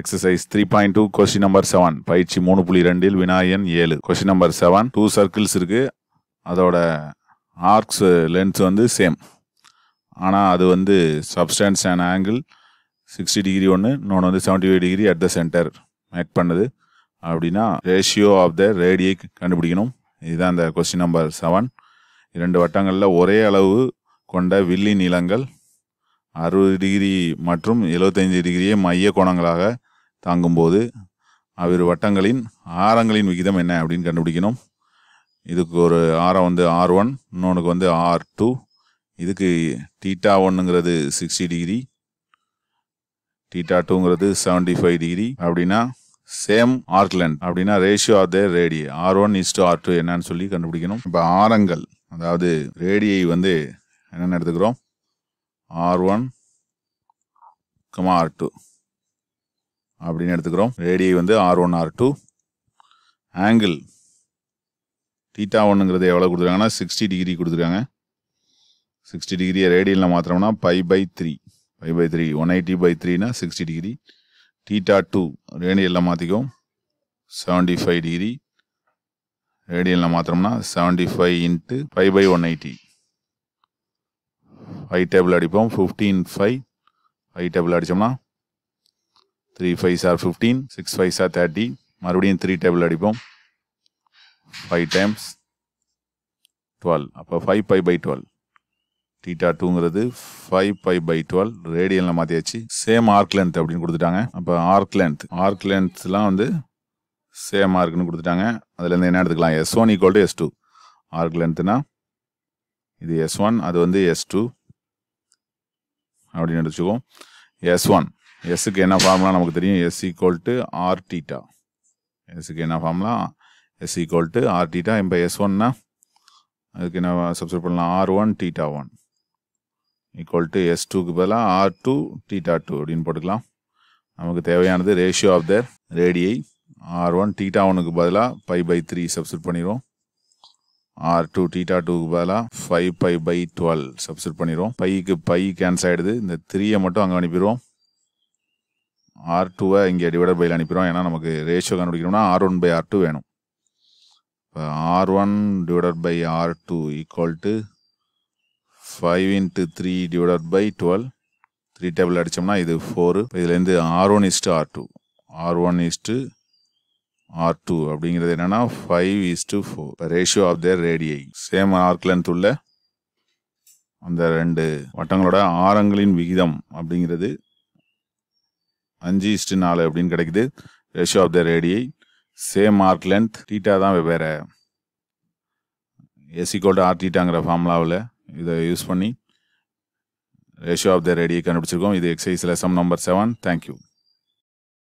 exercise three point two question number seven பயிற்சி மூணு புள்ளி ரெண்டில் விநாயகன் ஏழு question number seven two circles இருக்கு அதோட ஆர்க்ஸ் லென்ஸ் வந்து சேம் ஆனால் அது வந்து subtends and angle sixty degree ஒன்று இன்னொன்று வந்து seventy five degree at the centre make பண்ணுது அப்படின்னா ரேஷியோ ஆஃப் த ரேடியை கண்டுபிடிக்கணும் இதுதான் அந்த கொஸ்டின் நம்பர் செவன் இரண்டு வட்டங்களில் ஒரே அளவு கொண்ட வில்லி நிலங்கள் அறுபது டிகிரி மற்றும் எழுபத்தஞ்சி டிகிரியை மைய கோணங்களாக தாங்கும்போது அவர் வட்டங்களின் ஆரங்களின் விகிதம் என்ன அப்படின்னு கண்டுபிடிக்கணும் இதுக்கு ஒரு ஆரம் வந்து ஆர் ஒன் இன்னொன்றுக்கு வந்து ஆர் டூ இதுக்கு டீட்டா ஒன்றுங்கிறது சிக்ஸ்டி டிகிரி டீட்டா டூங்கிறது செவன்டி ஃபைவ் டிகிரி அப்படின்னா சேம் ஆர்க் லென்த் அப்படின்னா ratio of their radii R one is to R two என்னன்னு சொல்லி கண்டுபிடிக்கணும் இப்போ ஆரங்கள் அதாவது ரேடியை வந்து என்னென்னு எடுத்துக்கிறோம் R one comma R two அப்படின்னு எடுத்துக்கிறோம் ரேடி வந்து R one R two angle theta ஒன்றுங்கிறது எவ்வளோ கொடுத்துருக்காங்கன்னா சிக்ஸ்டி டிகிரி கொடுத்துருக்காங்க சிக்ஸ்டி டிகிரியை ரேடியனில் மாத்திரம்னா pi by three pi by three one eighty by த்ரீனா சிக்ஸ்டி டிகிரி டீட்டா டூ ரேடியனில் மாற்றிக்கும் செவன்டி ஃபைவ் டிகிரி ரேடியனில் மாத்திரம்னா seventy five into five by one eighty five table அடிப்போம் ஃபிஃப்டீன் ஃபைவ் ஃபைவ் டேபிள் அடித்தோம்னா த்ரீ ஃபைவ் சார் fifteen six five சார் thirty மறுபடியும் த்ரீ டேபிள் அடிப்போம் ஃபைவ் டைம்ஸ் டுவெல் அப்போ five pi by twelve theta டூங்கிறது ஃபைவ் பை பை டுவெல் ரேடியனில் மாற்றியாச்சு சேம் ஆர்க் லென்த் அப்படின்னு கொடுத்துட்டாங்க அப்போ ஆர்க் லென்த் ஆர்க் லென்த்லாம் வந்து சேம் ஆர்க்குன்னு கொடுத்துட்டாங்க அதுலேருந்து என்ன எடுத்துக்கலாம் S one equal to S two arc லென்த்துனா இது எஸ் ஒன் அது வந்து எஸ் டூ அப்படின்னு எடுத்துக்கோம் எஸ் ஒன் எஸ்ஸுக்கு என்ன ஃபார்முலா நமக்கு தெரியும் S equal to R theta எஸ்ஸுக்கு என்ன formula S equal to R theta இப்போ எஸ் ஒன்னா அதுக்கு என்ன சப்ஸ்கிரைப் பண்ணலாம் R one theta one equal to S டூக்கு பதிலாக ஆர் டூ டீட்டா டூ அப்படின்னு போட்டுக்கலாம் நமக்கு தேவையானது ரேஷியோ ஆஃப் தர் ரேடியை ஆர் ஒன் டீட்டா ஒனுக்கு பதிலாக ஃபைவ் பை த்ரீ சப்ஸ்கிரைப் பண்ணிடுவோம் ஆர் டூ டீட்டா டூக்கு பதிலாக five pi by twelve subscribe பண்ணிடுவோம் பைக்கு பை கேன்சல் ஆகிடுது இந்த த்ரீயை மட்டும் அங்கே அனுப்பிடுவோம் ஆர் டூவை இங்கே டிவைட் பையில் அனுப்பிடுவோம் ஏன்னா நமக்கு ரேஷியோ கண்டுபிடிக்கணும்னா R one by R two வேணும் இப்போ R one divided by R two equal to five into three divided by twelve three table அடித்தோம்னா இது ஃபோரு இதுலேருந்து R one is to R two R one is to R two அப்படிங்கிறது என்னென்னா five is to four ratio of their ரேடியை same arc length உள்ள அந்த ரெண்டு வட்டங்களோட ஆரங்களின் விகிதம் அப்படிங்கிறது அஞ்சு இஸ்டு நாலு அப்படின்னு கிடைக்குது ரேஷியோ ஆஃப் த ரேடியை சேம் ஆர்க் லென்த் டீட்டா தான் வெவ்வேறு ஏசி கோல்டு ஆர் டீட்டாங்கிற ஃபார்முலாவில் இதை யூஸ் பண்ணி ரேஷியோ ஆஃப் த ரேடியை கண்டுபிடிச்சிருக்கோம் இது exercise lesson number seven thank you